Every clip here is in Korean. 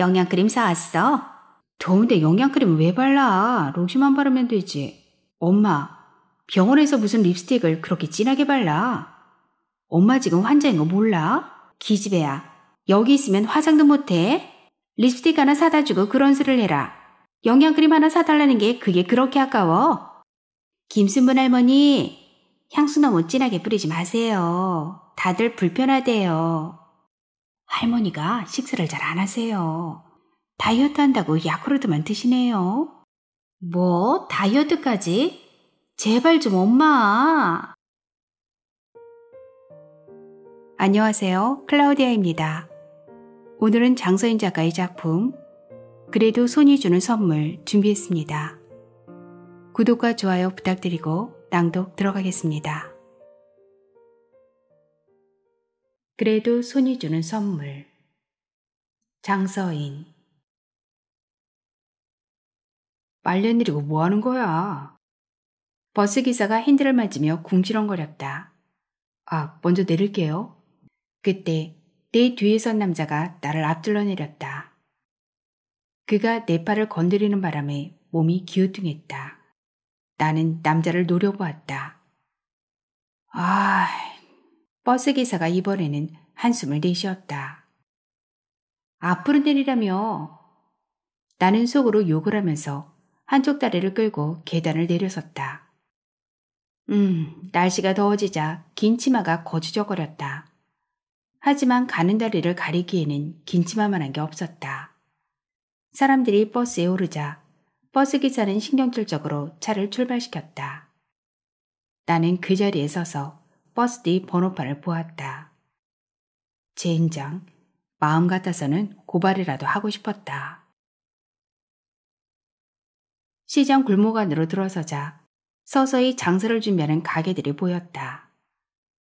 영양크림 사왔어? 더운데 영양크림 왜 발라? 로션만 바르면 되지. 엄마, 병원에서 무슨 립스틱을 그렇게 진하게 발라? 엄마 지금 환자인 거 몰라? 기집애야, 여기 있으면 화장도 못해? 립스틱 하나 사다 주고 그런 수를 해라. 영양크림 하나 사달라는 게 그게 그렇게 아까워? 김순문 할머니, 향수 너무 진하게 뿌리지 마세요. 다들 불편하대요. 할머니가 식사를 잘 안 하세요. 다이어트 한다고 야쿠르트만 드시네요. 뭐, 다이어트까지? 제발 좀 엄마. 안녕하세요. 클라우디아입니다. 오늘은 장서인 작가의 작품 그래도 손이 주는 선물 준비했습니다. 구독과 좋아요 부탁드리고 낭독 들어가겠습니다. 그래도 손이 주는 선물. 장서인 말년 일이고 뭐 하는 거야? 버스 기사가 핸들을 맞으며 궁시렁거렸다. 아, 먼저 내릴게요. 그때 내 뒤에 선 남자가 나를 앞질러 내렸다. 그가 내 팔을 건드리는 바람에 몸이 기우뚱했다. 나는 남자를 노려보았다. 아, 버스기사가 이번에는 한숨을 내쉬었다. 앞으로 내리라며 나는 속으로 욕을 하면서 한쪽 다리를 끌고 계단을 내려섰다. 음, 날씨가 더워지자 긴 치마가 거주적거렸다. 하지만 가는 다리를 가리기에는 긴 치마만한 게 없었다. 사람들이 버스에 오르자 버스 기사는 신경질적으로 차를 출발시켰다. 나는 그 자리에 서서 버스 뒤 번호판을 보았다. 제인장 마음 같아서는 고발이라도 하고 싶었다. 시장 골목 안으로 들어서자 서서히 장사를 준비하는 가게들이 보였다.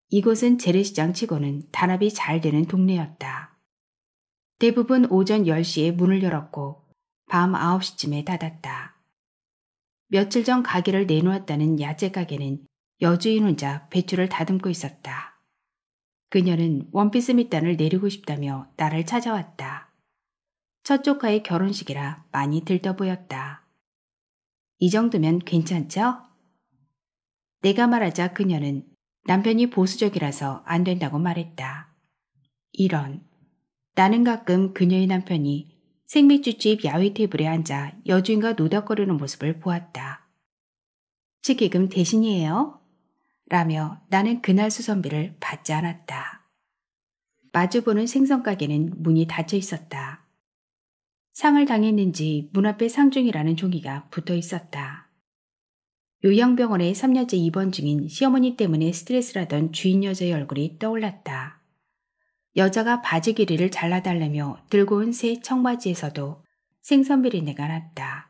이곳은 재래시장 치고는 단합이 잘 되는 동네였다. 대부분 오전 10시에 문을 열었고 밤 9시쯤에 닫았다. 며칠 전 가게를 내놓았다는 야채 가게는 여주인 혼자 배추를 다듬고 있었다. 그녀는 원피스 밑단을 내리고 싶다며 나를 찾아왔다. 첫 조카의 결혼식이라 많이 들떠 보였다. 이 정도면 괜찮죠? 내가 말하자 그녀는 남편이 보수적이라서 안 된다고 말했다. 이런. 나는 가끔 그녀의 남편이 생맥주집 야외 테이블에 앉아 여주인과 노닥거리는 모습을 보았다. 축기금 대신이에요? 라며 나는 그날 수선비를 받지 않았다. 마주보는 생선가게는 문이 닫혀 있었다. 상을 당했는지 문 앞에 상중이라는 종이가 붙어 있었다. 요양병원에 3년째 입원 중인 시어머니 때문에 스트레스라던 주인 여자의 얼굴이 떠올랐다. 여자가 바지 길이를 잘라달라며 들고 온 새 청바지에서도 생선비를내가 났다.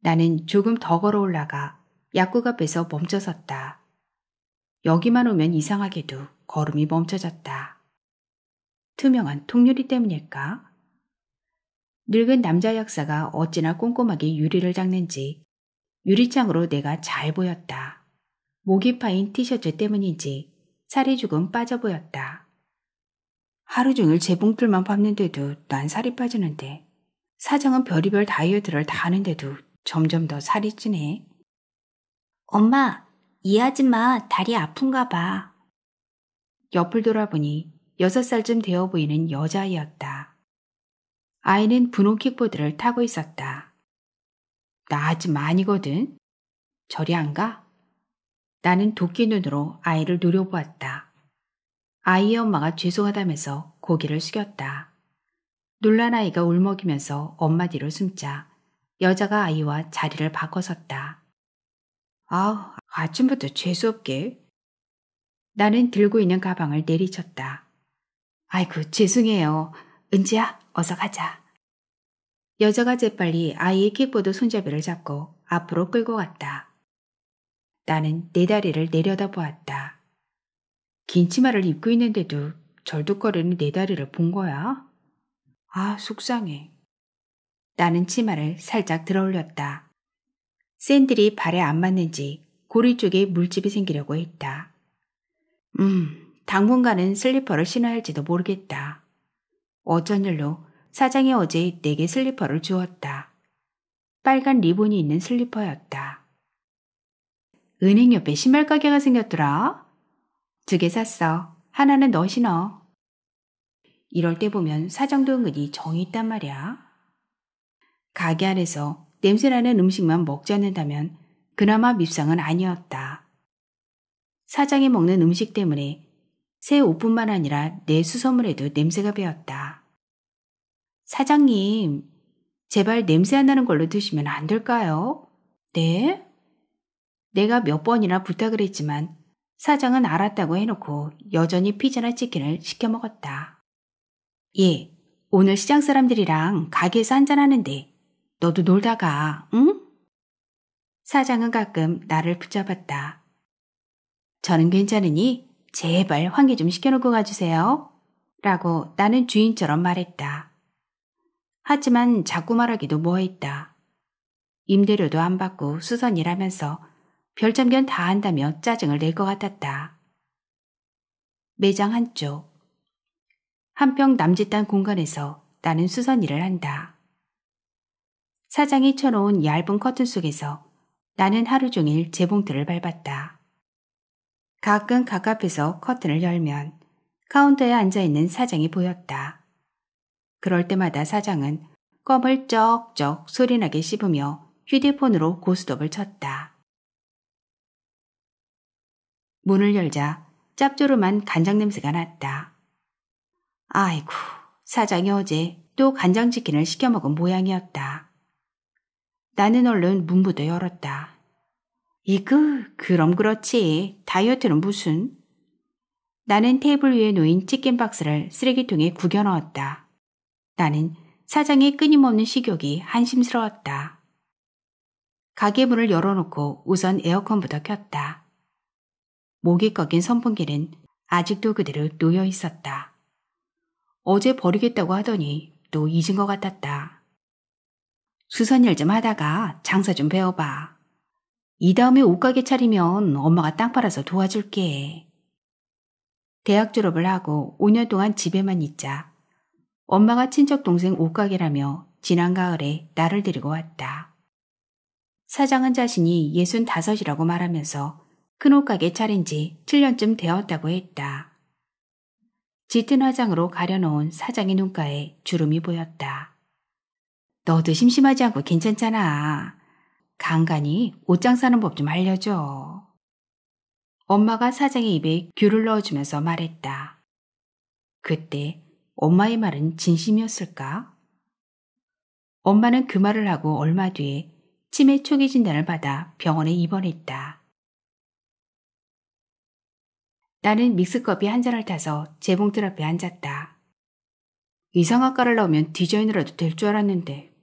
나는 조금 더 걸어 올라가 약국 앞에서 멈춰섰다. 여기만 오면 이상하게도 걸음이 멈춰졌다. 투명한 통유리 때문일까? 늙은 남자 약사가 어찌나 꼼꼼하게 유리를 닦는지 유리창으로 내가 잘 보였다. 목이 파인 티셔츠 때문인지 살이 조금 빠져 보였다. 하루 종일 재봉틀만 밟는데도 난 살이 빠지는데 사장은 별의별 다이어트를 다 하는데도 점점 더 살이 찌네. 엄마, 이 아줌마 다리 아픈가 봐. 옆을 돌아보니 여섯 살쯤 되어 보이는 여자아이였다. 아이는 분홍 킥보드를 타고 있었다. 나 아줌마 아니거든. 저리 안 가? 나는 도끼 눈으로 아이를 노려보았다. 아이의 엄마가 죄송하다면서 고개를 숙였다. 놀란 아이가 울먹이면서 엄마 뒤로 숨자 여자가 아이와 자리를 바꿔 섰다. 아우, 아침부터 죄수없게 나는 들고 있는 가방을 내리쳤다. 아이고, 죄송해요. 은지야, 어서 가자. 여자가 재빨리 아이의 킥보드 손잡이를 잡고 앞으로 끌고 갔다. 나는 내 다리를 내려다 보았다. 긴 치마를 입고 있는데도 절뚝거리는 내 다리를 본 거야? 아, 속상해. 나는 치마를 살짝 들어 올렸다. 샌들이 발에 안 맞는지 고리 쪽에 물집이 생기려고 했다. 음, 당분간은 슬리퍼를 신어야 할지도 모르겠다. 어쩐 일로 사장이 어제 내게 슬리퍼를 주었다. 빨간 리본이 있는 슬리퍼였다. 은행 옆에 신발 가게가 생겼더라. 두 개 샀어. 하나는 너 신어. 이럴 때 보면 사장도 은근히 정이 있단 말이야. 가게 안에서 냄새나는 음식만 먹지 않는다면 그나마 밉상은 아니었다. 사장이 먹는 음식 때문에 새 옷뿐만 아니라 내 수선물에도 냄새가 배었다. 사장님, 제발 냄새 안 나는 걸로 드시면 안 될까요? 네? 내가 몇 번이나 부탁을 했지만 사장은 알았다고 해놓고 여전히 피자나 치킨을 시켜 먹었다. 예, 오늘 시장 사람들이랑 가게에서 한잔하는데 너도 놀다가, 응? 사장은 가끔 나를 붙잡았다. 저는 괜찮으니 제발 환기 좀 시켜놓고 가주세요. 라고 나는 주인처럼 말했다. 하지만 자꾸 말하기도 뭐했다. 임대료도 안 받고 수선이라면서 별참견 다 한다며 짜증을 낼 것 같았다. 매장 한쪽. 한평 남짓단 공간에서 나는 수선 일을 한다. 사장이 쳐놓은 얇은 커튼 속에서 나는 하루 종일 재봉틀을 밟았다. 가끔 가깝해서 커튼을 열면 카운터에 앉아있는 사장이 보였다. 그럴 때마다 사장은 껌을 쩍쩍 소리나게 씹으며 휴대폰으로 고스톱을 쳤다. 문을 열자 짭조름한 간장 냄새가 났다. 아이고, 사장이 어제 또 간장치킨을 시켜 먹은 모양이었다. 나는 얼른 문부터 열었다. 이그 그럼 그렇지. 다이어트는 무슨? 나는 테이블 위에 놓인 치킨 박스를 쓰레기통에 구겨 넣었다. 나는 사장의 끊임없는 식욕이 한심스러웠다. 가게 문을 열어놓고 우선 에어컨부터 켰다. 목이 꺾인 선풍기는 아직도 그대로 놓여 있었다. 어제 버리겠다고 하더니 또 잊은 것 같았다. 수선일 좀 하다가 장사 좀 배워봐. 이 다음에 옷가게 차리면 엄마가 땅 팔아서 도와줄게. 대학 졸업을 하고 5년 동안 집에만 있자. 엄마가 친척 동생 옷가게라며 지난 가을에 나를 데리고 왔다. 사장은 자신이 65이라고 말하면서 큰 옷가게 차린 지 7년쯤 되었다고 했다. 짙은 화장으로 가려놓은 사장의 눈가에 주름이 보였다. 너도 심심하지 않고 괜찮잖아. 간간히 옷장 사는 법 좀 알려줘. 엄마가 사장의 입에 귤을 넣어주면서 말했다. 그때 엄마의 말은 진심이었을까? 엄마는 그 말을 하고 얼마 뒤에 치매 초기 진단을 받아 병원에 입원했다. 나는 믹스커피 한 잔을 타서 재봉틀 앞에 앉았다. 이상학과를 나오면 디자이너라도 될 줄 알았는데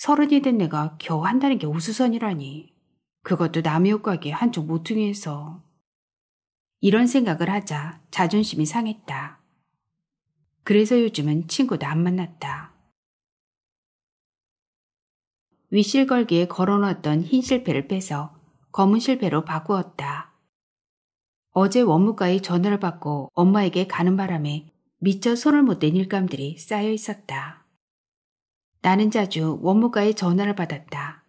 서른이 된 내가 겨우 한다는 게 우수선이라니. 그것도 남의 옷가게 한쪽 모퉁이에서. 이런 생각을 하자 자존심이 상했다. 그래서 요즘은 친구도 안 만났다. 위실 걸기에 걸어놓았던 흰 실패를 빼서 검은 실패로 바꾸었다. 어제 원무과의 전화를 받고 엄마에게 가는 바람에 미처 손을 못댄 일감들이 쌓여 있었다. 나는 자주 원무과에 전화를 받았다.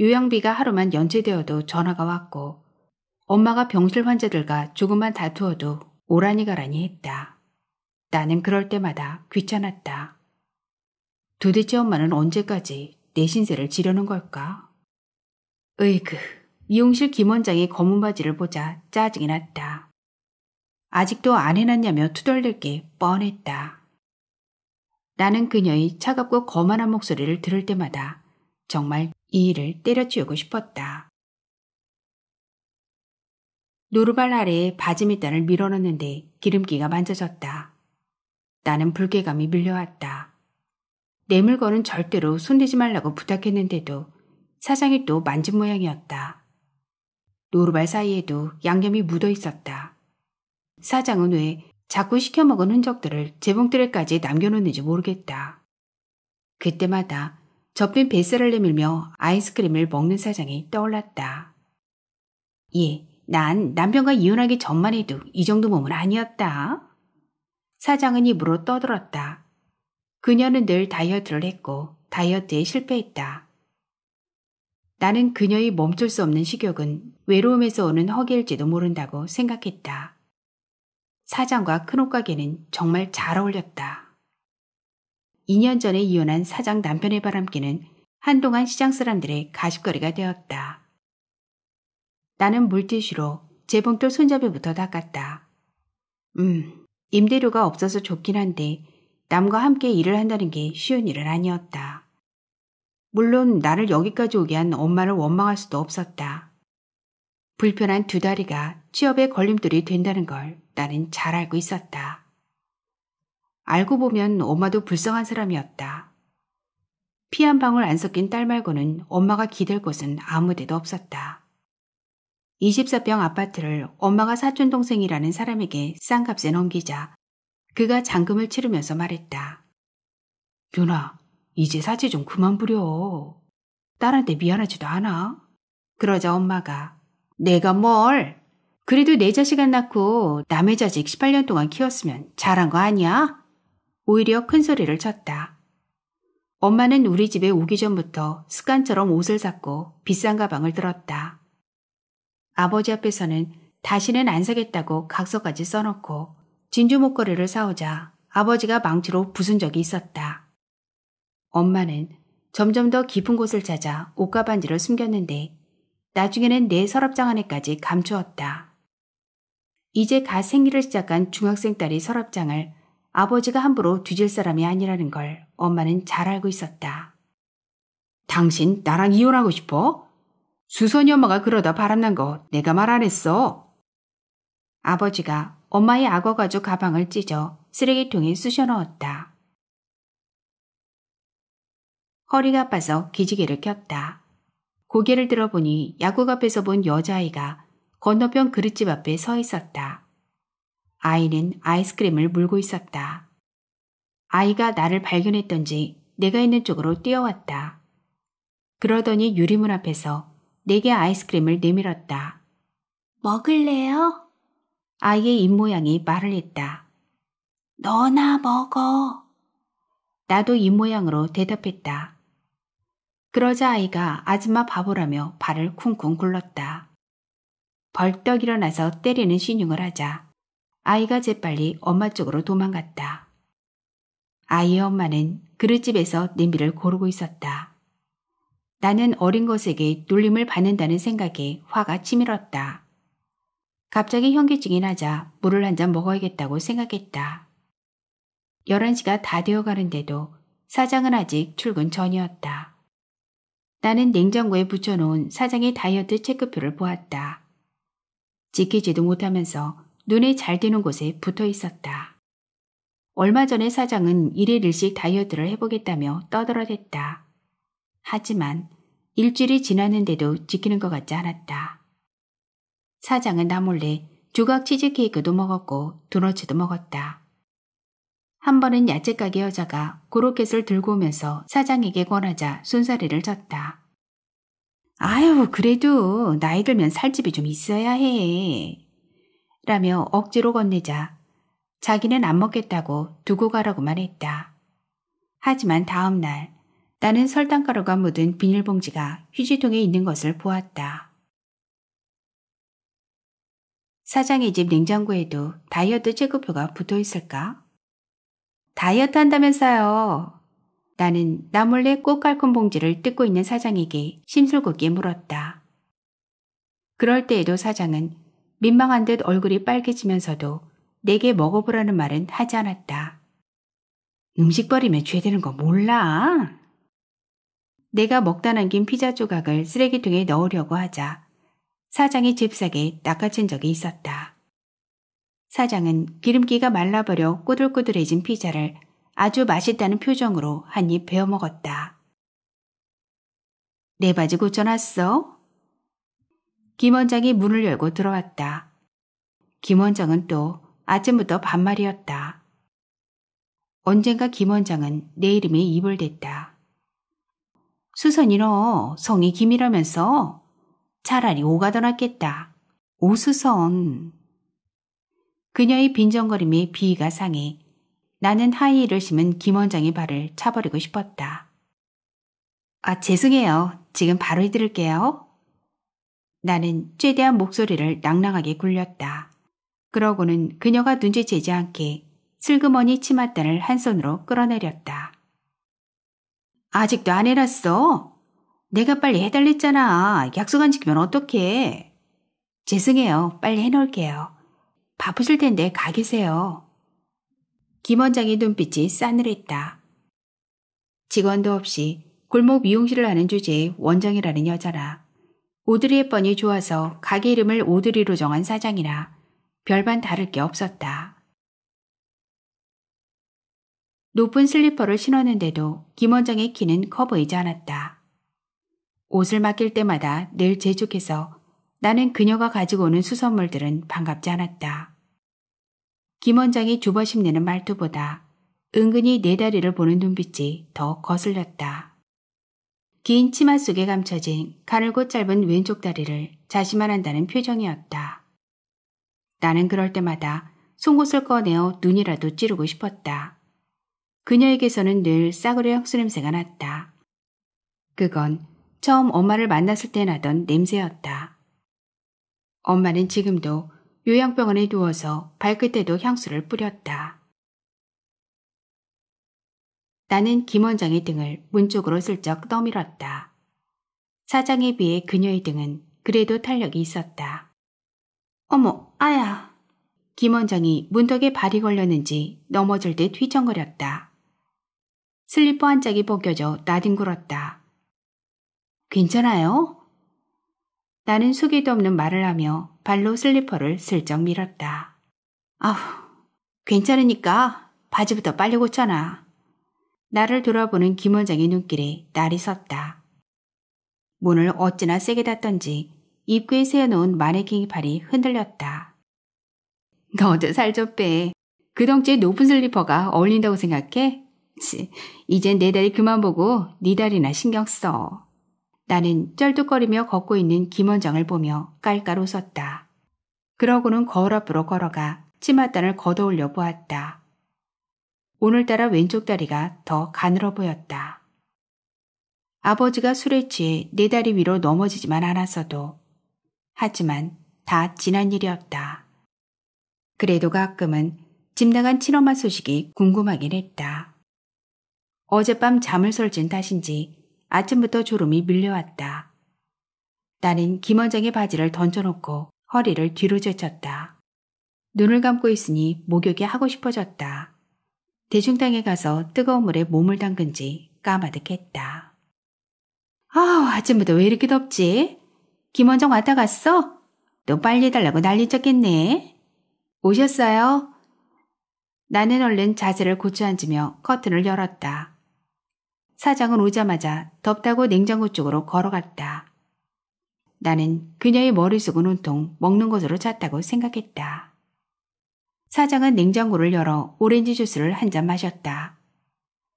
요양비가 하루만 연체되어도 전화가 왔고 엄마가 병실 환자들과 조금만 다투어도 오라니 가라니 했다. 나는 그럴 때마다 귀찮았다. 도대체 엄마는 언제까지 내 신세를 지려는 걸까? 으이그, 미용실 김 원장이 검은 바지를 보자 짜증이 났다. 아직도 안 해놨냐며 투덜댈 게 뻔했다. 나는 그녀의 차갑고 거만한 목소리를 들을 때마다 정말 이 일을 때려치우고 싶었다. 노르발 아래에 바지 밑단을 밀어넣는데 기름기가 만져졌다. 나는 불쾌감이 밀려왔다. 내 물건은 절대로 손대지 말라고 부탁했는데도 사장이 또 만진 모양이었다. 노르발 사이에도 양념이 묻어 있었다. 사장은 왜 자꾸 시켜먹은 흔적들을 재봉틀에까지 남겨놓는지 모르겠다. 그때마다 접힌 뱃살을 내밀며 아이스크림을 먹는 사장이 떠올랐다. 예, 난 남편과 이혼하기 전만 해도 이 정도 몸은 아니었다. 사장은 입으로 떠들었다. 그녀는 늘 다이어트를 했고 다이어트에 실패했다. 나는 그녀의 멈출 수 없는 식욕은 외로움에서 오는 허기일지도 모른다고 생각했다. 사장과 큰옷가게는 정말 잘 어울렸다. 2년 전에 이혼한 사장 남편의 바람기는 한동안 시장 사람들의 가십거리가 되었다. 나는 물티슈로 재봉틀 손잡이부터 닦았다. 음, 임대료가 없어서 좋긴 한데 남과 함께 일을 한다는 게 쉬운 일은 아니었다. 물론 나를 여기까지 오게 한 엄마를 원망할 수도 없었다. 불편한 두 다리가 취업의 걸림돌이 된다는 걸 나는 잘 알고 있었다. 알고 보면 엄마도 불쌍한 사람이었다. 피 한 방울 안 섞인 딸 말고는 엄마가 기댈 곳은 아무 데도 없었다. 24평 아파트를 엄마가 사촌 동생이라는 사람에게 싼값에 넘기자 그가 잔금을 치르면서 말했다. 누나, 이제 사지좀 그만 부려. 딸한테 미안하지도 않아. 그러자 엄마가 내가 뭘? 그래도 내 자식 안 낳고 남의 자식 18년 동안 키웠으면 잘한 거 아니야? 오히려 큰 소리를 쳤다. 엄마는 우리 집에 오기 전부터 습관처럼 옷을 샀고 비싼 가방을 들었다. 아버지 앞에서는 다시는 안 사겠다고 각서까지 써놓고 진주 목걸이를 사오자 아버지가 망치로 부순 적이 있었다. 엄마는 점점 더 깊은 곳을 찾아 옷가반지를 숨겼는데 나중에는 내 서랍장 안에까지 감추었다. 이제 갓 생일을 시작한 중학생 딸이 서랍장을 아버지가 함부로 뒤질 사람이 아니라는 걸 엄마는 잘 알고 있었다. 당신 나랑 이혼하고 싶어? 수선이 엄마가 그러다 바람난 거 내가 말 안 했어. 아버지가 엄마의 악어 가죽 가방을 찢어 쓰레기통에 쑤셔 넣었다. 허리가 아파서 기지개를 켰다. 고개를 들어보니 야구 앞에서 본 여자아이가 건너편 그릇집 앞에 서 있었다. 아이는 아이스크림을 물고 있었다. 아이가 나를 발견했던지 내가 있는 쪽으로 뛰어왔다. 그러더니 유리문 앞에서 내게 아이스크림을 내밀었다. 먹을래요? 아이의 입모양이 말을 했다. 너나 먹어. 나도 입모양으로 대답했다. 그러자 아이가 아줌마 바보라며 발을 쿵쿵 굴렀다. 벌떡 일어나서 때리는 시늉을 하자 아이가 재빨리 엄마 쪽으로 도망갔다. 아이의 엄마는 그릇집에서 냄비를 고르고 있었다. 나는 어린 것에게 놀림을 받는다는 생각에 화가 치밀었다. 갑자기 현기증이 나자 물을 한 잔 먹어야겠다고 생각했다. 11시가 다 되어가는데도 사장은 아직 출근 전이었다. 나는 냉장고에 붙여놓은 사장의 다이어트 체크표를 보았다. 지키지도 못하면서 눈에 잘 띄는 곳에 붙어 있었다. 얼마 전에 사장은 일일일씩 다이어트를 해보겠다며 떠들어댔다. 하지만 일주일이 지났는데도 지키는 것 같지 않았다. 사장은 나 몰래 조각 치즈케이크도 먹었고 도너츠도 먹었다. 한 번은 야채 가게 여자가 고로켓을 들고 오면서 사장에게 권하자 순사리를 졌다. 아유 그래도 나이 들면 살집이 좀 있어야 해. 라며 억지로 건네자 자기는 안 먹겠다고 두고 가라고말 했다. 하지만 다음 날 나는 설탕가루가 묻은 비닐봉지가 휴지통에 있는 것을 보았다. 사장의 집 냉장고에도 다이어트 체크표가 붙어 있을까? 다이어트 한다면서요. 나는 나 몰래 꽃갈콘 봉지를 뜯고 있는 사장에게 심술궂게 물었다. 그럴 때에도 사장은 민망한 듯 얼굴이 빨개지면서도 내게 먹어보라는 말은 하지 않았다. 음식 버리면 죄되는 거 몰라. 내가 먹다 남긴 피자 조각을 쓰레기통에 넣으려고 하자 사장이 잽싸게 낚아챈 적이 있었다. 사장은 기름기가 말라버려 꼬들꼬들해진 피자를 아주 맛있다는 표정으로 한 입 베어 먹었다. 내 네 바지 고쳐놨어? 김 원장이 문을 열고 들어왔다. 김 원장은 또 아침부터 반말이었다. 언젠가 김 원장은 내 이름에 입을 댔다. 수선이 너 성이 김이라면서 차라리 오가 더 낫겠다. 오수선. 그녀의 빈정거림이 비위가 상해 나는 하이힐을 심은 김 원장의 발을 차버리고 싶었다. 아, 죄송해요. 지금 바로 해드릴게요. 나는 최대한 목소리를 낭낭하게 굴렸다. 그러고는 그녀가 눈치채지 않게 슬그머니 치맛단을 한 손으로 끌어내렸다. 아직도 안 해놨어? 내가 빨리 해달랬잖아. 약속 안 지키면 어떡해. 죄송해요. 빨리 해놓을게요. 바쁘실 텐데 가 계세요. 김 원장의 눈빛이 싸늘했다. 직원도 없이 골목 미용실을 하는 주제의 원장이라는 여자라. 오드리의 뻔히 좋아서 가게 이름을 오드리로 정한 사장이라 별반 다를 게 없었다. 높은 슬리퍼를 신었는데도 김 원장의 키는 커 보이지 않았다. 옷을 맡길 때마다 늘 재촉해서 나는 그녀가 가지고 오는 수선물들은 반갑지 않았다. 김 원장이 주버심내는 말투보다 은근히 내 네 다리를 보는 눈빛이 더 거슬렸다. 긴 치마 속에 감춰진 가늘고 짧은 왼쪽 다리를 자신만 한다는 표정이었다. 나는 그럴 때마다 송곳을 꺼내어 눈이라도 찌르고 싶었다. 그녀에게서는 늘 싸구려 형수 냄새가 났다. 그건 처음 엄마를 만났을 때 나던 냄새였다. 엄마는 지금도 요양병원에 누워서 밝을 때도 향수를 뿌렸다. 나는 김 원장의 등을 문 쪽으로 슬쩍 떠밀었다. 사장에 비해 그녀의 등은 그래도 탄력이 있었다. 어머, 아야. 김 원장이 문턱에 발이 걸렸는지 넘어질 듯 휘청거렸다. 슬리퍼 한 짝이 벗겨져 나뒹굴었다. 괜찮아요? 나는 수기도 없는 말을 하며 발로 슬리퍼를 슬쩍 밀었다. 아우, 괜찮으니까 바지부터 빨리 고쳐놔. 나를 돌아보는 김 원장의 눈길에 날이 섰다. 문을 어찌나 세게 닫던지 입구에 세워놓은 마네킹의 팔이 흔들렸다. 너도 살 좀 빼. 그 덩치에 높은 슬리퍼가 어울린다고 생각해? 이젠 내 다리 그만 보고 네 다리나 신경 써. 나는 쩔뚝거리며 걷고 있는 김원장을 보며 깔깔 웃었다. 그러고는 거울 앞으로 걸어가 치마단을 걷어올려 보았다. 오늘따라 왼쪽 다리가 더 가늘어 보였다. 아버지가 술에 취해 내 다리 위로 넘어지지만 않았어도 하지만 다 지난 일이었다. 그래도 가끔은 집 나간 친엄마 소식이 궁금하긴 했다. 어젯밤 잠을 설진 탓인지 아침부터 졸음이 밀려왔다. 나는 김 원장의 바지를 던져놓고 허리를 뒤로 젖혔다 눈을 감고 있으니 목욕이 하고 싶어졌다. 대중탕에 가서 뜨거운 물에 몸을 담근 지 까마득했다. 아우 아침부터 왜 이렇게 덥지? 김원정 왔다 갔어? 또 빨리 달라고 난리 쳤겠네. 오셨어요? 나는 얼른 자세를 고쳐 앉으며 커튼을 열었다. 사장은 오자마자 덥다고 냉장고 쪽으로 걸어갔다. 나는 그녀의 머릿속은 온통 먹는 것으로 찼다고 생각했다. 사장은 냉장고를 열어 오렌지 주스를 한 잔 마셨다.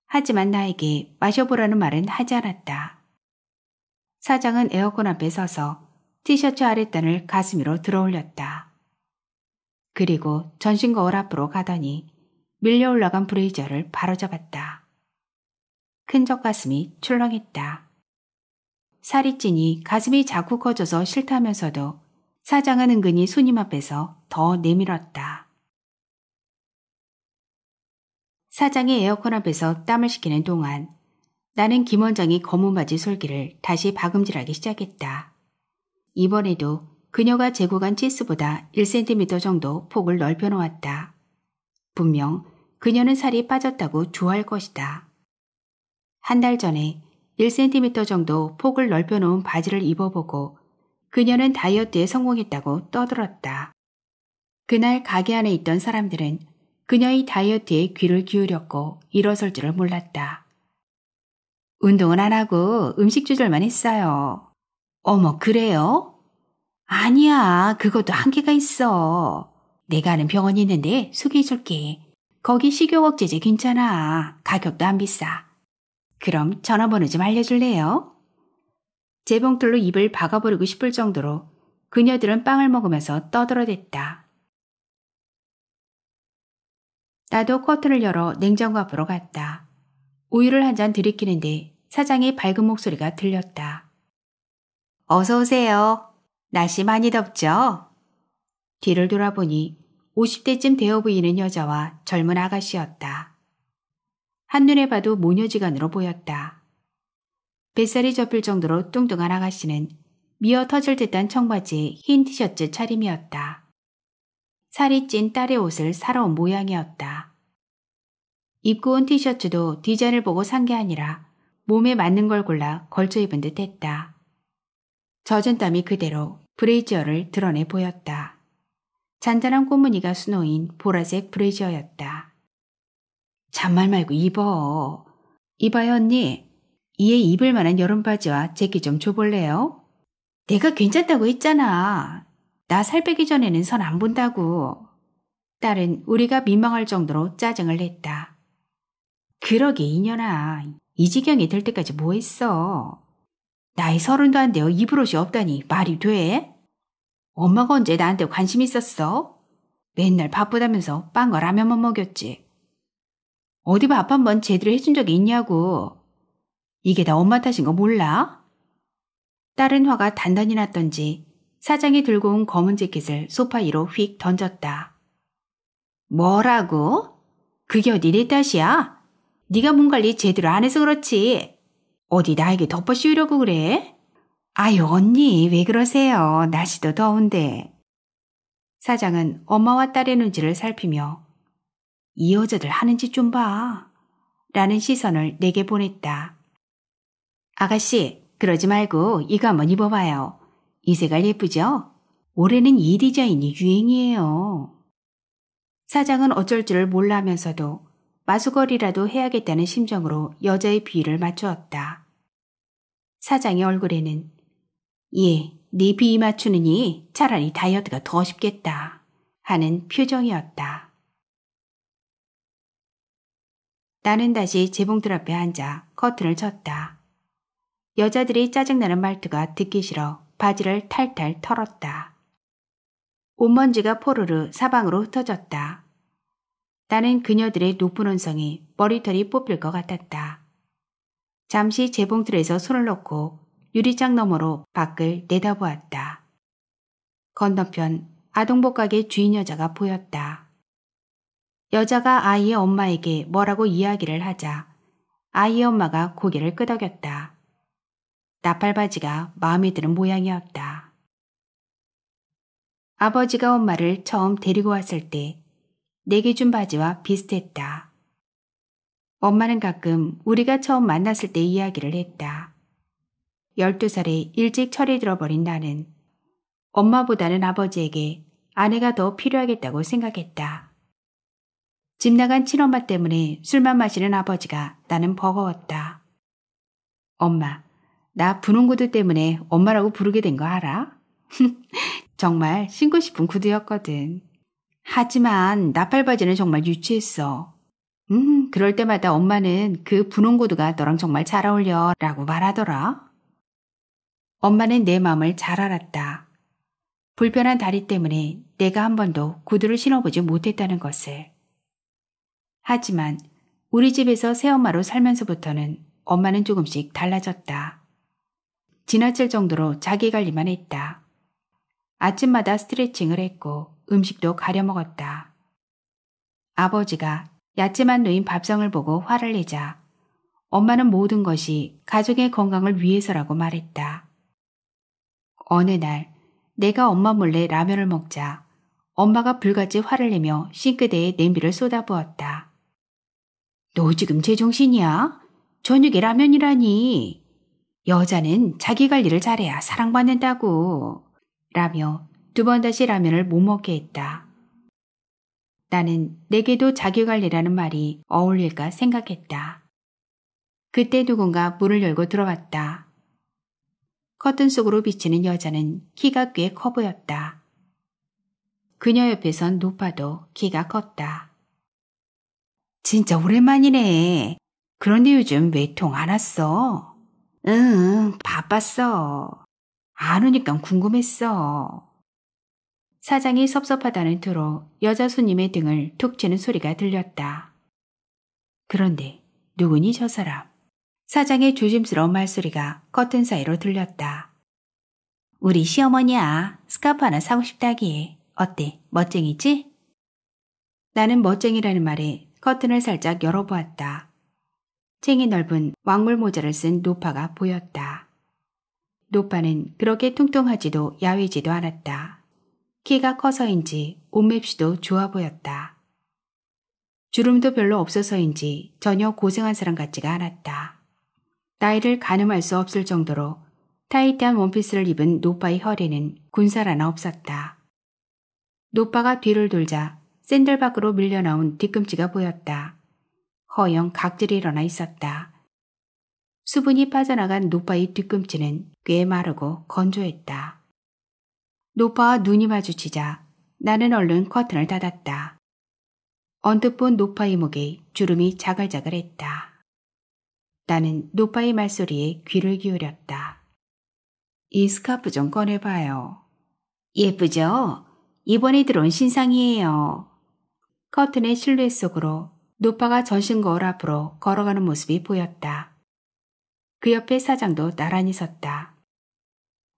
하지만 나에게 마셔보라는 말은 하지 않았다. 사장은 에어컨 앞에 서서 티셔츠 아랫단을 가슴 위로 들어올렸다. 그리고 전신 거울 앞으로 가더니 밀려 올라간 브레이저를 바로잡았다. 큰적 가슴이 출렁했다. 살이 찐이 가슴이 자꾸 커져서 싫다면서도 사장은 은근히 손님 앞에서 더 내밀었다. 사장이 에어컨 앞에서 땀을 식히는 동안 나는 김 원장이 검은 바지 솔기를 다시 박음질하기 시작했다. 이번에도 그녀가 재고 간 치스보다 1cm 정도 폭을 넓혀놓았다. 분명 그녀는 살이 빠졌다고 좋아할 것이다. 한달 전에 1cm 정도 폭을 넓혀놓은 바지를 입어보고 그녀는 다이어트에 성공했다고 떠들었다. 그날 가게 안에 있던 사람들은 그녀의 다이어트에 귀를 기울였고 일어설 줄을 몰랐다. 운동은 안 하고 음식 조절만 했어요. 어머, 그래요? 아니야, 그것도 한계가 있어. 내가 아는 병원이 있는데 소개해줄게. 거기 식욕 억제제 괜찮아. 가격도 안 비싸. 그럼 전화번호 좀 알려줄래요? 재 봉틀로 입을 박아버리고 싶을 정도로 그녀들은 빵을 먹으면서 떠들어댔다. 나도 커튼을 열어 냉장고 앞으로 갔다. 우유를 한 잔 들이키는데 사장의 밝은 목소리가 들렸다. 어서 오세요. 날씨 많이 덥죠? 뒤를 돌아보니 50대쯤 되어 보이는 여자와 젊은 아가씨였다. 한눈에 봐도 모녀지간으로 보였다. 뱃살이 접힐 정도로 뚱뚱한 아가씨는 미어 터질 듯한 청바지에 흰 티셔츠 차림이었다. 살이 찐 딸의 옷을 사러 온 모양이었다. 입고 온 티셔츠도 디자인을 보고 산 게 아니라 몸에 맞는 걸 골라 걸쳐 입은 듯 했다. 젖은 땀이 그대로 브레이지어를 드러내 보였다. 잔잔한 꽃무늬가 수놓인 보라색 브레이지어였다. 잔말 말고 입어. 이봐요 언니. 이에 입을 만한 여름 바지와 재킷 좀 줘볼래요? 내가 괜찮다고 했잖아. 나 살 빼기 전에는 선 안 본다고. 딸은 우리가 민망할 정도로 짜증을 냈다. 그러게 이년아. 이 지경이 될 때까지 뭐 했어? 나이 서른도 안 되어 입을 옷이 없다니 말이 돼? 엄마가 언제 나한테 관심 있었어? 맨날 바쁘다면서 빵과 라면만 먹였지. 어디 밥 한 번 제대로 해준 적 있냐고. 이게 다 엄마 탓인 거 몰라? 딸은 화가 단단히 났던지 사장이 들고 온 검은 재킷을 소파 위로 휙 던졌다. 뭐라고? 그게 어디 내 탓이야? 네가 몸 관리 제대로 안 해서 그렇지. 어디 나에게 덮어 씌우려고 그래? 아유 언니 왜 그러세요. 날씨도 더운데. 사장은 엄마와 딸의 눈치를 살피며 이 여자들 하는 지좀 봐. 라는 시선을 내게 보냈다. 아가씨, 그러지 말고 이거 한번 입어봐요. 이 색깔 예쁘죠? 올해는 이 디자인이 유행이에요. 사장은 어쩔 줄을 몰라면서도 마수거리라도 해야겠다는 심정으로 여자의 비위를 맞추었다. 사장의 얼굴에는 예, 네 비위 맞추느니 차라리 다이어트가 더 쉽겠다 하는 표정이었다. 나는 다시 재봉틀 앞에 앉아 커튼을 쳤다. 여자들이 짜증나는 말투가 듣기 싫어 바지를 탈탈 털었다. 옷먼지가 포르르 사방으로 흩어졌다. 나는 그녀들의 높은 온성이 머리털이 뽑힐 것 같았다. 잠시 재봉틀에서 손을 놓고 유리창 너머로 밖을 내다보았다. 건너편 아동복 가게 주인 여자가 보였다. 여자가 아이의 엄마에게 뭐라고 이야기를 하자 아이의 엄마가 고개를 끄덕였다. 나팔바지가 마음에 드는 모양이었다. 아버지가 엄마를 처음 데리고 왔을 때 내게 준 바지와 비슷했다. 엄마는 가끔 우리가 처음 만났을 때 이야기를 했다. 12살에 일찍 철이 들어버린 나는 엄마보다는 아버지에게 아내가 더 필요하겠다고 생각했다. 집 나간 친엄마 때문에 술만 마시는 아버지가 나는 버거웠다. 엄마, 나 분홍 구두 때문에 엄마라고 부르게 된 거 알아? 정말 신고 싶은 구두였거든. 하지만 나팔바지는 정말 유치했어. 음, 그럴 때마다 엄마는 그 분홍 구두가 너랑 정말 잘 어울려 라고 말하더라. 엄마는 내 마음을 잘 알았다. 불편한 다리 때문에 내가 한 번도 구두를 신어보지 못했다는 것을. 하지만 우리 집에서 새엄마로 살면서부터는 엄마는 조금씩 달라졌다. 지나칠 정도로 자기 관리만 했다. 아침마다 스트레칭을 했고 음식도 가려 먹었다. 아버지가 야채만 놓인 밥상을 보고 화를 내자 엄마는 모든 것이 가족의 건강을 위해서라고 말했다. 어느 날 내가 엄마 몰래 라면을 먹자 엄마가 불같이 화를 내며 싱크대에 냄비를 쏟아부었다. 너 지금 제정신이야? 저녁에 라면이라니. 여자는 자기 관리를 잘해야 사랑받는다고. 라며 두 번 다시 라면을 못 먹게 했다. 나는 내게도 자기 관리라는 말이 어울릴까 생각했다. 그때 누군가 문을 열고 들어왔다. 커튼 속으로 비치는 여자는 키가 꽤 커 보였다. 그녀 옆에선 높아도 키가 컸다. 진짜 오랜만이네. 그런데 요즘 왜 통 안 왔어? 응, 바빴어. 안 오니까 궁금했어. 사장이 섭섭하다는 투로 여자 손님의 등을 툭 치는 소리가 들렸다. 그런데 누구니 저 사람? 사장의 조심스러운 말소리가 커튼 사이로 들렸다. 우리 시어머니야. 스카프 하나 사고 싶다기에. 어때? 멋쟁이지? 나는 멋쟁이라는 말에 커튼을 살짝 열어보았다. 챙이 넓은 왕물 모자를 쓴 노파가 보였다. 노파는 그렇게 뚱뚱하지도 야위지도 않았다. 키가 커서인지 옷맵시도 좋아 보였다. 주름도 별로 없어서인지 전혀 고생한 사람 같지가 않았다. 나이를 가늠할 수 없을 정도로 타이트한 원피스를 입은 노파의 허리는 군살 하나 없었다. 노파가 뒤를 돌자 샌들 밖으로 밀려나온 뒤꿈치가 보였다. 허영 각질이 일어나 있었다. 수분이 빠져나간 노파의 뒤꿈치는 꽤 마르고 건조했다. 노파와 눈이 마주치자 나는 얼른 커튼을 닫았다. 언뜻 본 노파의 목에 주름이 자글자글했다. 나는 노파의 말소리에 귀를 기울였다. 이 스카프 좀 꺼내봐요. 예쁘죠? 이번에 들어온 신상이에요. 커튼의 실루엣 속으로 노파가 전신 거울 앞으로 걸어가는 모습이 보였다. 그 옆에 사장도 나란히 섰다.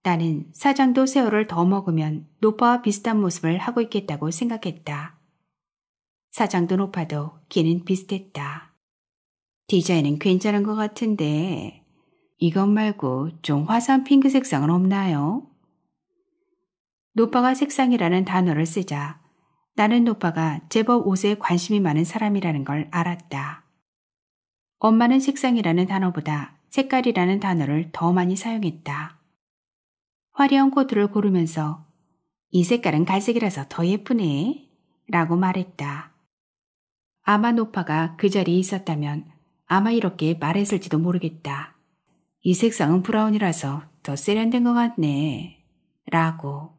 나는 사장도 새우를 더 먹으면 노파와 비슷한 모습을 하고 있겠다고 생각했다. 사장도 노파도 키는 비슷했다. 디자인은 괜찮은 것 같은데 이것 말고 좀 화사한 핑크 색상은 없나요? 노파가 색상이라는 단어를 쓰자 나는 오빠가 제법 옷에 관심이 많은 사람이라는 걸 알았다. 엄마는 색상이라는 단어보다 색깔이라는 단어를 더 많이 사용했다. 화려한 코트를 고르면서 이 색깔은 갈색이라서 더 예쁘네 라고 말했다. 아마 노파가 그 자리에 있었다면 아마 이렇게 말했을지도 모르겠다. 이 색상은 브라운이라서 더 세련된 것 같네 라고.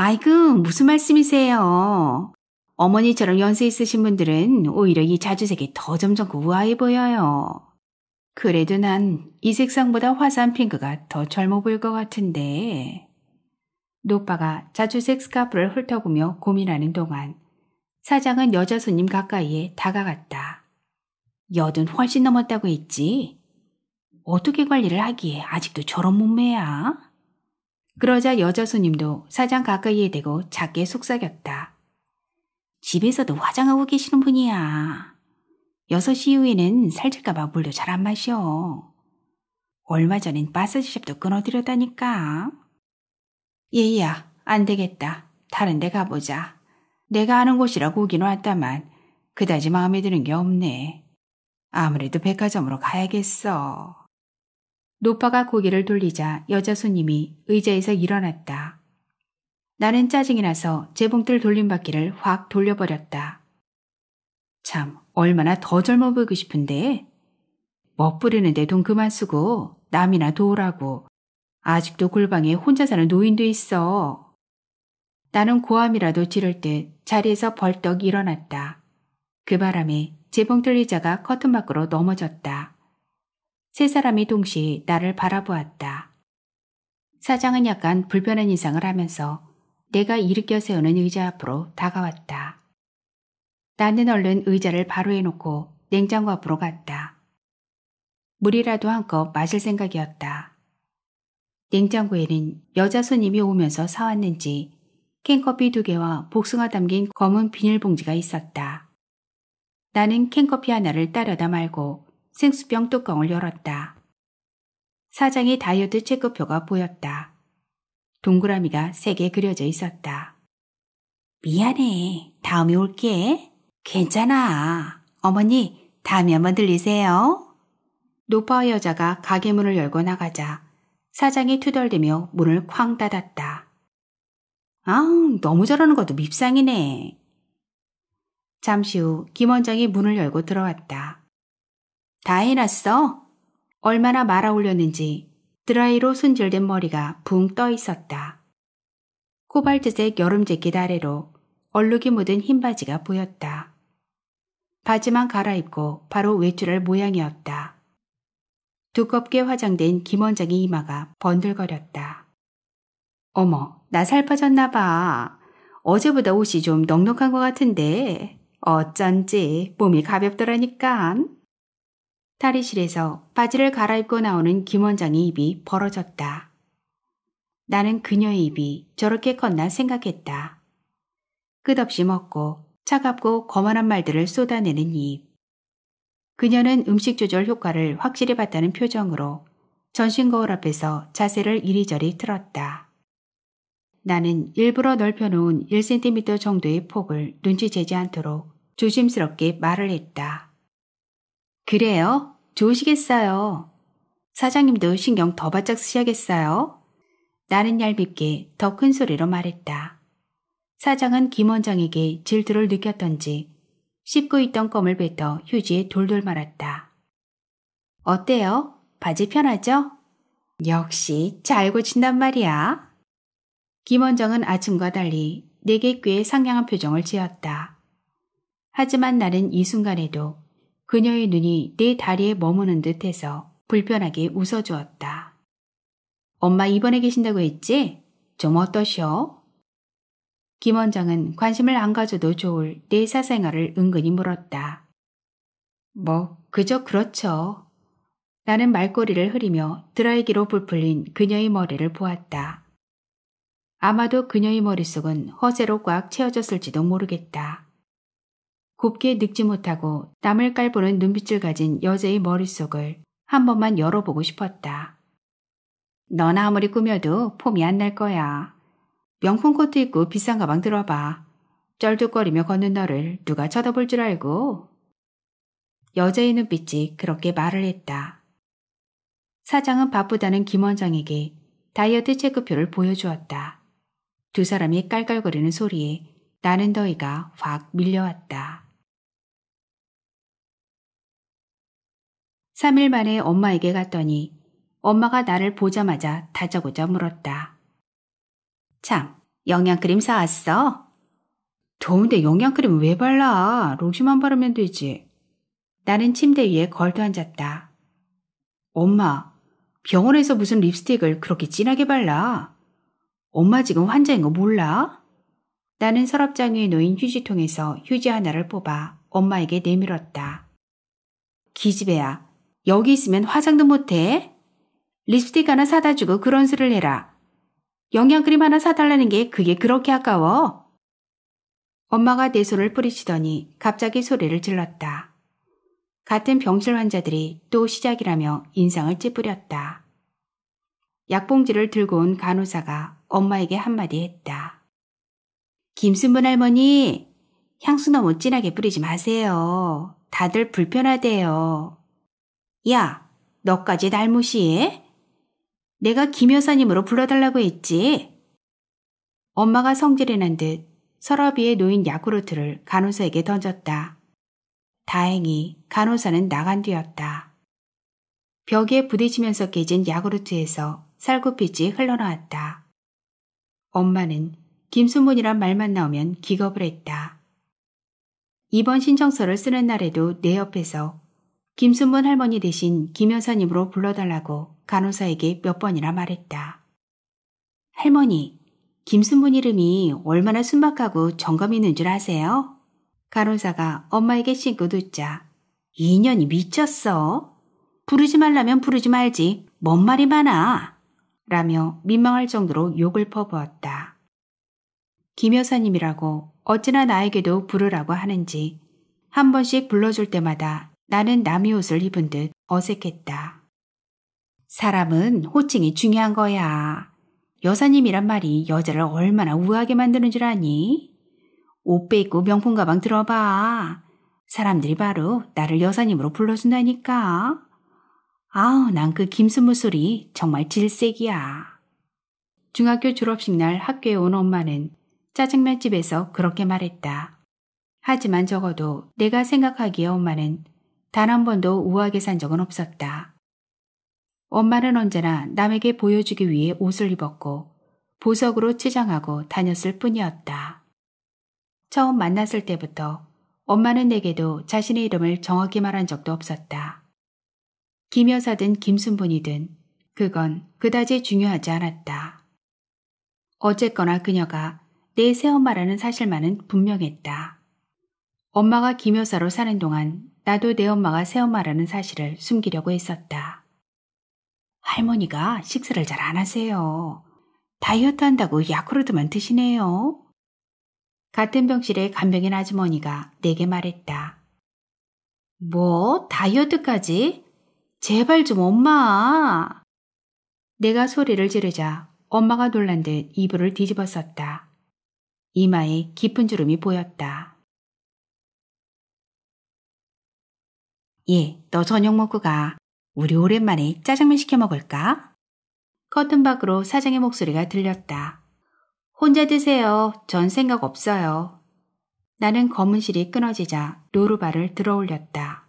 아이고, 무슨 말씀이세요? 어머니처럼 연세 있으신 분들은 오히려 이 자주색이 더 점점 우아해 보여요. 그래도 난 이 색상보다 화사한 핑크가 더 젊어 보일 것 같은데. 노빠가 자주색 스카프를 훑어보며 고민하는 동안 사장은 여자 손님 가까이에 다가갔다. 여든 훨씬 넘었다고 했지? 어떻게 관리를 하기에 아직도 저런 몸매야? 그러자 여자 손님도 사장 가까이에 대고 작게 속삭였다. 집에서도 화장하고 계시는 분이야. 6시 이후에는 살찔까봐 물도 잘 안 마셔. 얼마 전엔 마사지샵도 끊어드렸다니까. 예이야, 안 되겠다. 다른 데 가보자. 내가 아는 곳이라고 오긴 왔다만 그다지 마음에 드는 게 없네. 아무래도 백화점으로 가야겠어. 노파가 고개를 돌리자 여자 손님이 의자에서 일어났다. 나는 짜증이 나서 재봉틀 돌림바퀴를 확 돌려버렸다. 참, 얼마나 더 젊어 보이고 싶은데? 멋부리는데 돈 그만 쓰고 남이나 도우라고. 아직도 골방에 혼자 사는 노인도 있어. 나는 고함이라도 지를 듯 자리에서 벌떡 일어났다. 그 바람에 재봉틀 의자가 커튼 밖으로 넘어졌다. 세 사람이 동시에 나를 바라보았다. 사장은 약간 불편한 인상을 하면서 내가 일으켜 세우는 의자 앞으로 다가왔다. 나는 얼른 의자를 바로 해놓고 냉장고 앞으로 갔다. 물이라도 한껏 마실 생각이었다. 냉장고에는 여자 손님이 오면서 사왔는지 캔커피 두 개와 복숭아 담긴 검은 비닐봉지가 있었다. 나는 캔커피 하나를 따려다 말고 생수병 뚜껑을 열었다. 사장의 다이어트 체크표가 보였다. 동그라미가 세게 그려져 있었다. 미안해. 다음에 올게. 괜찮아. 어머니, 다음에 한번 들리세요. 노파 여자가 가게 문을 열고 나가자 사장이 투덜대며 문을 쾅 닫았다. 아, 너무 잘하는 것도 밉상이네. 잠시 후 김 원장이 문을 열고 들어왔다. 다 해놨어? 얼마나 말아 올렸는지 드라이로 손질된 머리가 붕 떠 있었다. 코발트색 여름 재킷 아래로 얼룩이 묻은 흰 바지가 보였다. 바지만 갈아입고 바로 외출할 모양이었다. 두껍게 화장된 김원장의 이마가 번들거렸다. 어머, 나 살 빠졌나 봐. 어제보다 옷이 좀 넉넉한 것 같은데 어쩐지 몸이 가볍더라니깐. 탈의실에서 바지를 갈아입고 나오는 김 원장의 입이 벌어졌다. 나는 그녀의 입이 저렇게 컸나 생각했다. 끝없이 먹고 차갑고 거만한 말들을 쏟아내는 입. 그녀는 음식 조절 효과를 확실히 봤다는 표정으로 전신 거울 앞에서 자세를 이리저리 틀었다. 나는 일부러 넓혀놓은 1cm 정도의 폭을 눈치채지 않도록 조심스럽게 말을 했다. 그래요? 좋으시겠어요. 사장님도 신경 더 바짝 쓰셔야겠어요. 나는 얄밉게 더 큰 소리로 말했다. 사장은 김 원장에게 질투를 느꼈던지 씹고 있던 껌을 뱉어 휴지에 돌돌 말았다. 어때요? 바지 편하죠? 역시 잘 고친단 말이야. 김 원장은 아침과 달리 내게 꽤 상냥한 표정을 지었다. 하지만 나는 이 순간에도 그녀의 눈이 내 다리에 머무는 듯 해서 불편하게 웃어주었다. 엄마 입원해 계신다고 했지? 좀 어떠셔? 김 원장은 관심을 안 가져도 좋을 내 사생활을 은근히 물었다. 뭐, 그저 그렇죠. 나는 말꼬리를 흐리며 드라이기로 불풀린 그녀의 머리를 보았다. 아마도 그녀의 머릿속은 허세로 꽉 채워졌을지도 모르겠다. 곱게 늙지 못하고 땀을 깔보는 눈빛을 가진 여자의 머릿속을 한 번만 열어보고 싶었다. 넌 아무리 꾸며도 폼이 안 날 거야. 명품 코트 입고 비싼 가방 들어봐. 쩔뚝거리며 걷는 너를 누가 쳐다볼 줄 알고. 여자의 눈빛이 그렇게 말을 했다. 사장은 바쁘다는 김원장에게 다이어트 체크표를 보여주었다. 두 사람이 깔깔거리는 소리에 나는 더위가 확 밀려왔다. 3일 만에 엄마에게 갔더니 엄마가 나를 보자마자 다짜고짜 물었다. 참, 영양크림 사왔어? 더운데 영양크림 왜 발라? 로시만 바르면 되지. 나는 침대 위에 걸터 앉았다. 엄마, 병원에서 무슨 립스틱을 그렇게 진하게 발라? 엄마 지금 환자인 거 몰라? 나는 서랍장 위에 놓인 휴지통에서 휴지 하나를 뽑아 엄마에게 내밀었다. 기집애야, 여기 있으면 화장도 못해. 립스틱 하나 사다 주고 그런 수를 해라. 영양크림 하나 사달라는 게 그게 그렇게 아까워. 엄마가 내손을 뿌리치더니 갑자기 소리를 질렀다. 같은 병실 환자들이 또 시작이라며 인상을 찌푸렸다. 약봉지를 들고 온 간호사가 엄마에게 한마디 했다. 김순문 할머니, 향수 너무 진하게 뿌리지 마세요. 다들 불편하대요. 야, 너까지 날 무시해? 내가 김 여사님으로 불러달라고 했지. 엄마가 성질이 난 듯 서랍위에 놓인 야구르트를 간호사에게 던졌다. 다행히 간호사는 나간 뒤였다. 벽에 부딪히면서 깨진 야구르트에서 살구빛이 흘러나왔다. 엄마는 김수문이란 말만 나오면 기겁을 했다. 이번 신청서를 쓰는 날에도 내 옆에서 김순문 할머니 대신 김여사님으로 불러달라고 간호사에게 몇 번이나 말했다. 할머니, 김순문 이름이 얼마나 순박하고 정감 있는 줄 아세요? 간호사가 엄마에게 씻고 듣자. 인년이 미쳤어. 부르지 말라면 부르지 말지. 뭔 말이 많아. 라며 민망할 정도로 욕을 퍼부었다. 김 여사님이라고 어찌나 나에게도 부르라고 하는지 한 번씩 불러줄 때마다 나는 남의 옷을 입은 듯 어색했다. 사람은 호칭이 중요한 거야. 여사님이란 말이 여자를 얼마나 우아하게 만드는 줄 아니? 옷 빼입고 명품 가방 들어봐. 사람들이 바로 나를 여사님으로 불러준다니까. 아우, 난 그 김수무 소리 정말 질색이야. 중학교 졸업식 날 학교에 온 엄마는 짜장면 집에서 그렇게 말했다. 하지만 적어도 내가 생각하기에 엄마는 단한 번도 우아하게 산 적은 없었다. 엄마는 언제나 남에게 보여주기 위해 옷을 입었고 보석으로 치장하고 다녔을 뿐이었다. 처음 만났을 때부터 엄마는 내게도 자신의 이름을 정확히 말한 적도 없었다. 김 여사든 김순분이든 그건 그다지 중요하지 않았다. 어쨌거나 그녀가 내 새엄마라는 사실만은 분명했다. 엄마가 김여사로 사는 동안 나도 내 엄마가 새엄마라는 사실을 숨기려고 했었다. 할머니가 식사를 잘 안 하세요. 다이어트 한다고 야쿠르트만 드시네요. 같은 병실에 간병인 아주머니가 내게 말했다. 뭐, 다이어트까지? 제발 좀 엄마! 내가 소리를 지르자 엄마가 놀란 듯 이불을 뒤집어 썼다. 이마에 깊은 주름이 보였다. 예, 너 저녁 먹고 가. 우리 오랜만에 짜장면 시켜 먹을까? 커튼 밖으로 사장의 목소리가 들렸다. 혼자 드세요. 전 생각 없어요. 나는 검은 실이 끊어지자 노루발을 들어 올렸다.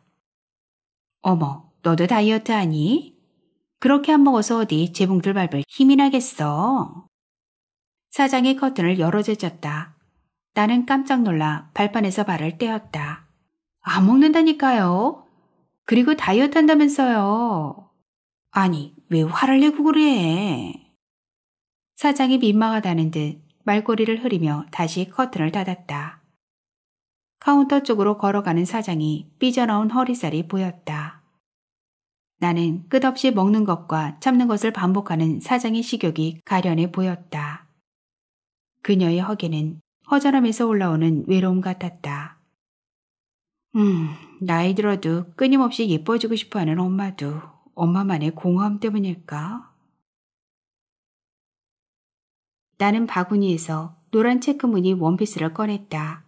어머, 너도 다이어트 하니? 그렇게 안 먹어서 어디 재봉틀 밟을 힘이 나겠어. 사장이 커튼을 열어 제쳤다. 나는 깜짝 놀라 발판에서 발을 떼었다. 안 먹는다니까요. 그리고 다이어트 한다면서요. 아니, 왜 화를 내고 그래? 사장이 민망하다는 듯 말꼬리를 흐리며 다시 커튼을 닫았다. 카운터 쪽으로 걸어가는 사장이 삐져나온 허리살이 보였다. 나는 끝없이 먹는 것과 참는 것을 반복하는 사장의 식욕이 가련해 보였다. 그녀의 허기는 허전함에서 올라오는 외로움 같았다. 음, 나이 들어도 끊임없이 예뻐지고 싶어하는 엄마도 엄마만의 공허함 때문일까? 나는 바구니에서 노란 체크무늬 원피스를 꺼냈다.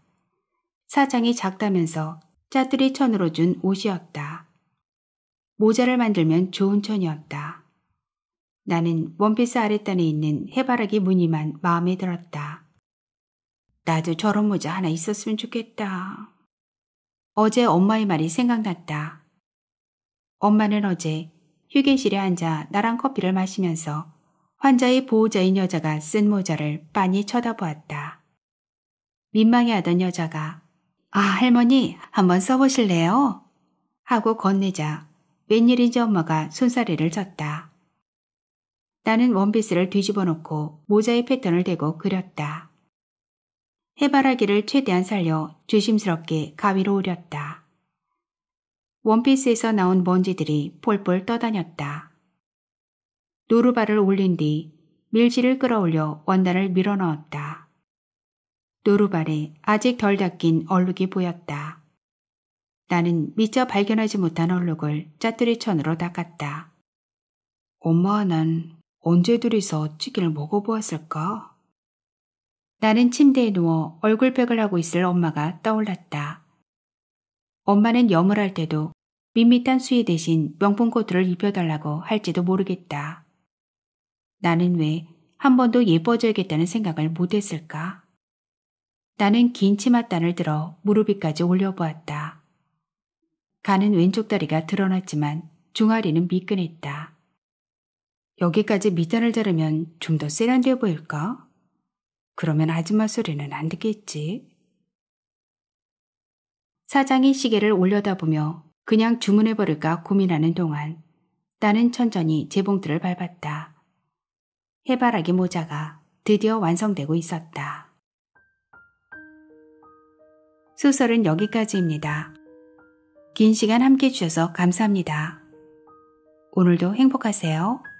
사장이 작다면서 짜투리 천으로 준 옷이었다. 모자를 만들면 좋은 천이었다. 나는 원피스 아랫단에 있는 해바라기 무늬만 마음에 들었다. 나도 저런 모자 하나 있었으면 좋겠다. 어제 엄마의 말이 생각났다. 엄마는 어제 휴게실에 앉아 나랑 커피를 마시면서 환자의 보호자인 여자가 쓴 모자를 빤히 쳐다보았다. 민망해하던 여자가 아 할머니 한번 써보실래요? 하고 건네자 웬일인지 엄마가 손사래를 졌다. 나는 원피스를 뒤집어 놓고 모자의 패턴을 대고 그렸다. 해바라기를 최대한 살려 조심스럽게 가위로 오렸다. 원피스에서 나온 먼지들이 폴폴 떠다녔다. 노루발을 올린 뒤 밀실을 끌어올려 원단을 밀어넣었다. 노루발에 아직 덜 닦인 얼룩이 보였다. 나는 미처 발견하지 못한 얼룩을 짜투리천으로 닦았다. 엄마, 와난 언제 둘이서 치킨을 먹어보았을까? 나는 침대에 누워 얼굴백을 하고 있을 엄마가 떠올랐다. 엄마는 염을 할 때도 밋밋한 수의 대신 명품 코트를 입혀달라고 할지도 모르겠다. 나는 왜 한 번도 예뻐져야겠다는 생각을 못했을까? 나는 긴 치맛단을 들어 무릎 위까지 올려보았다. 가는 왼쪽 다리가 드러났지만 중아리는 미끈했다. 여기까지 밑단을 자르면 좀 더 세련돼 보일까? 그러면 아줌마 소리는 안 듣겠지. 사장이 시계를 올려다보며 그냥 주문해버릴까 고민하는 동안 나는 천천히 재봉틀을 밟았다. 해바라기 모자가 드디어 완성되고 있었다. 소설은 여기까지입니다. 긴 시간 함께 해주셔서 감사합니다. 오늘도 행복하세요.